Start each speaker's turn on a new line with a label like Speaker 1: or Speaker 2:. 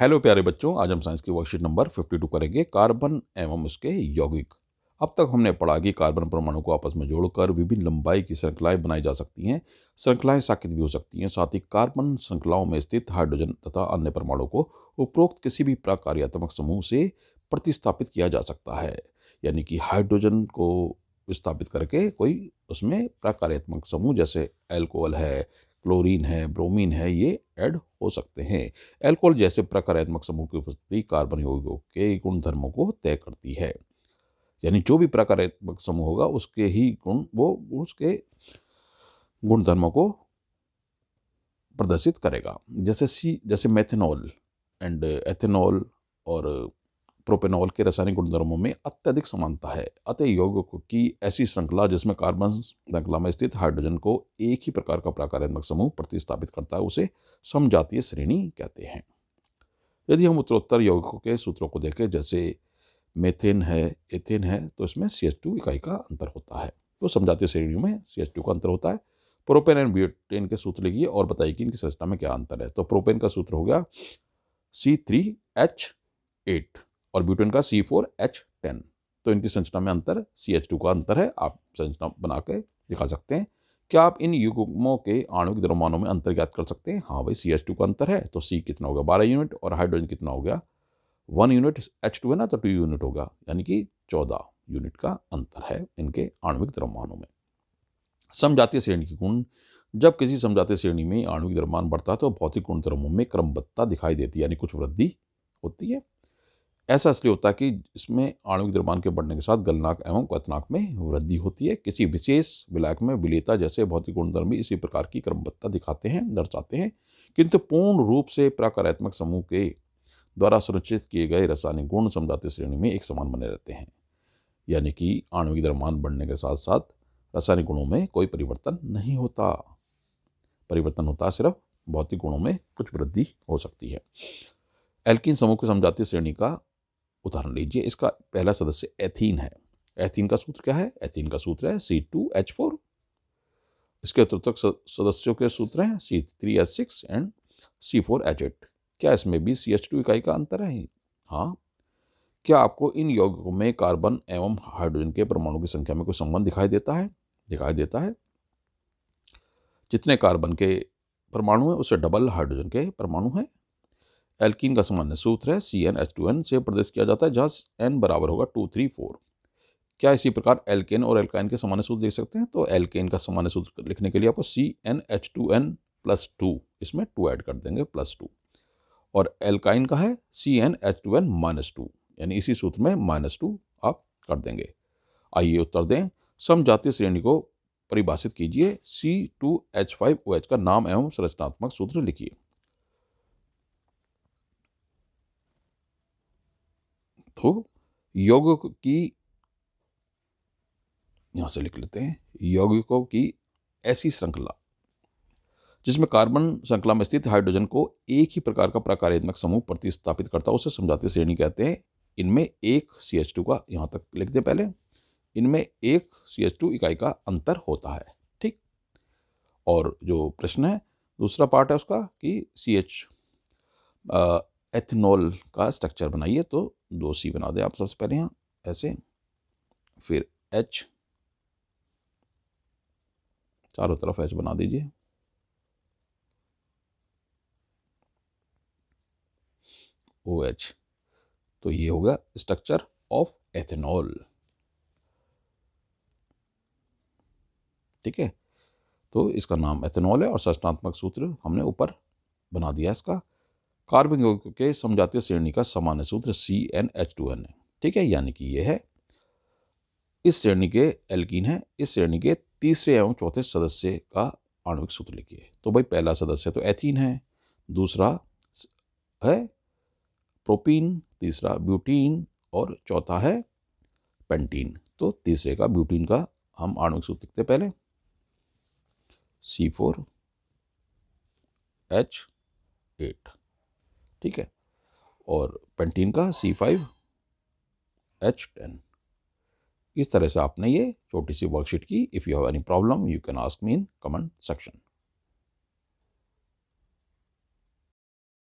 Speaker 1: hello प्यारे बच्चों आज हम साइंस की वर्कशीट नंबर 52 करेंगे कार्बन एवं उसके यौगिक अब तक हमने पढ़ा कि कार्बन परमाणु को आपस में जोड़कर विभिन्न लंबाई की श्रृंखलाएं बनाई जा सकती हैं श्रृंखलाएं साकित भी हो सकती हैं साथ ही कार्बन श्रृंखलाओं में स्थित हाइड्रोजन तथा अन्य परमाणु को उपरोक्त किसी भी प्रकार्यात्मक समूह से प्रतिस्थापित किया जा सकता है यानी कि हाइड्रोजन को स्थापित करके कोई उसमें प्रकार्यात्मक समूह जैसे एल्कोहल है क्लोरीन है ब्रोमीन है ये ऐड हो सकते हैं एल्कोहल जैसे प्रकारात्मक समूह की उपस्थिति कार्बन यौगिकों के गुण धर्मों को तय करती है यानी जो भी प्रकारात्मक समूह होगा उसके ही गुण वो उसके गुण धर्मों को प्रदर्शित करेगा जैसे सी जैसे मेथेनॉल एंड एथेनॉल और प्रोपेनॉल के रासायनिक गुणधर्मों में अत्यधिक समानता है अतः योग की ऐसी श्रृंखला जिसमें कार्बन श्रृंखला में स्थित हाइड्रोजन को एक ही प्रकार का प्राकारात्मक समूह प्रतिस्थापित करता है उसे समजातीय श्रेणी कहते हैं यदि हम उत्तरोत्तर यौगिकों के सूत्रों को देखें जैसे मेथेन है एथेन है तो इसमें सी इकाई का अंतर होता है तो समझातीय श्रेणी में सी का अंतर होता है प्रोपेन एंड ब्यूटेन के सूत्र लिखिए और बताइए कि इनकी संरचना में क्या अंतर है तो प्रोपेन का सूत्र हो गया सी थ्री एच एट और ब्यूटेन का सी फोर एच टेन तो इनकी संरचना में अंतर सी एच टू का अंतर है आप संरचना बना के दिखा सकते हैं क्या आप इन युग्मों के आणविक द्रव्यमानों में अंतर ज्ञात कर सकते हैं हाँ भाई सी एच टू का अंतर है तो सी कितना होगा बारह यूनिट और हाइड्रोजन कितना हो गया वन यूनिट एच टू है ना तो टू यूनिट होगा यानी कि चौदह यूनिट का अंतर है इनके आणविक द्रव्यमानों में समजातीय श्रेणी के गुण जब किसी समझातीय श्रेणी में आणविक द्रव्यमान बढ़ता है तो भौतिक गुण द्रमों में क्रमबद्धता दिखाई देती है यानी कुछ वृद्धि होती है ऐसा इसलिए होता है कि इसमें आणविक द्रव्यमान के बढ़ने के साथ गलनाक एवं क्वतनाक में वृद्धि होती है किसी विशेष विलायक में विलेता जैसे भौतिक गुणधर्म भी इसी प्रकार की क्रमबद्धता दिखाते हैं दर्शाते हैं किंतु पूर्ण रूप से प्राकारात्मक समूह के द्वारा सुनिश्चित किए गए रासायनिक गुण समझाते श्रेणी में एक समान बने रहते हैं यानी कि आणविक द्रव्यमान बढ़ने के साथ साथ रासायनिक गुणों में कोई परिवर्तन नहीं होता परिवर्तन होता सिर्फ भौतिक गुणों में कुछ वृद्धि हो सकती है एल्किन समूह के समझाती श्रेणी का उदाहरण लीजिए इसका पहला सदस्य एथीन है एथीन का सूत्र क्या है एथीन का सूत्र है सी टू एच फोर इसके तृतक सदस्यों के सूत्र हैं C three H six and C four H eight क्या इसमें भी सी एच टू इकाई का अंतर है हाँ क्या आपको इन यौगिकों में कार्बन एवं हाइड्रोजन के परमाणु की संख्या में कोई संबंध दिखाई देता है दिखाई देता है जितने कार्बन के परमाणु हैं उससे डबल हाइड्रोजन के परमाणु हैं एल्किन का सामान्य सूत्र है C N H two N से प्रदर्शित किया जाता है जहाँ एन बराबर होगा टू थ्री फोर क्या इसी प्रकार एल्केन और एल्काइन के सामान्य सूत्र देख सकते हैं तो एल्केन का सामान्य सूत्र लिखने के लिए आपको C N H two N plus two इसमें टू ऐड कर देंगे प्लस टू और एल्काइन का है C N H two N minus two यानी इसी सूत्र में माइनस टू आप कर देंगे आइए उत्तर दें समजातीय श्रेणी को परिभाषित कीजिए C two H five O H का नाम एवं संरचनात्मक सूत्र लिखिए तो योग की यहां से लिख लेते हैं यौगिकों की ऐसी श्रृंखला जिसमें कार्बन श्रृंखला में स्थित हाइड्रोजन को एक ही प्रकार का प्रकारात्मक समूह प्रतिस्थापित करता है उसे समझाते श्रेणी कहते हैं इनमें एक सी एच टू का यहां तक लिख दें पहले इनमें एक सी एच टू इकाई का अंतर होता है ठीक और जो प्रश्न है दूसरा पार्ट है उसका कि सी एच एथनॉल का स्ट्रक्चर बनाइए तो दो सी बना दें आप सबसे पहले यहाँ ऐसे फिर एच चारों तरफ एच बना दीजिए ओ एच तो ये होगा स्ट्रक्चर ऑफ एथेनॉल ठीक है तो इसका नाम एथेनॉल है और सृष्टात्मक सूत्र हमने ऊपर बना दिया इसका कार्बन यौगिकों के समझातीय श्रेणी का सामान्य सूत्र C N H two N है ठीक है यानी कि यह है इस श्रेणी के एल्किन है इस श्रेणी के तीसरे एवं चौथे सदस्य का आणविक सूत्र लिखिए तो भाई पहला सदस्य तो एथीन है दूसरा है प्रोपीन तीसरा ब्यूटीन और चौथा है पेंटीन तो तीसरे का ब्यूटीन का हम आणविक सूत्र लिखते पहले सी फोर एच एट ठीक है और पेंटीन का सी फाइव एच टेन इस तरह से आपने ये छोटी सी वर्कशीट की if you have any problem you can ask me in comment section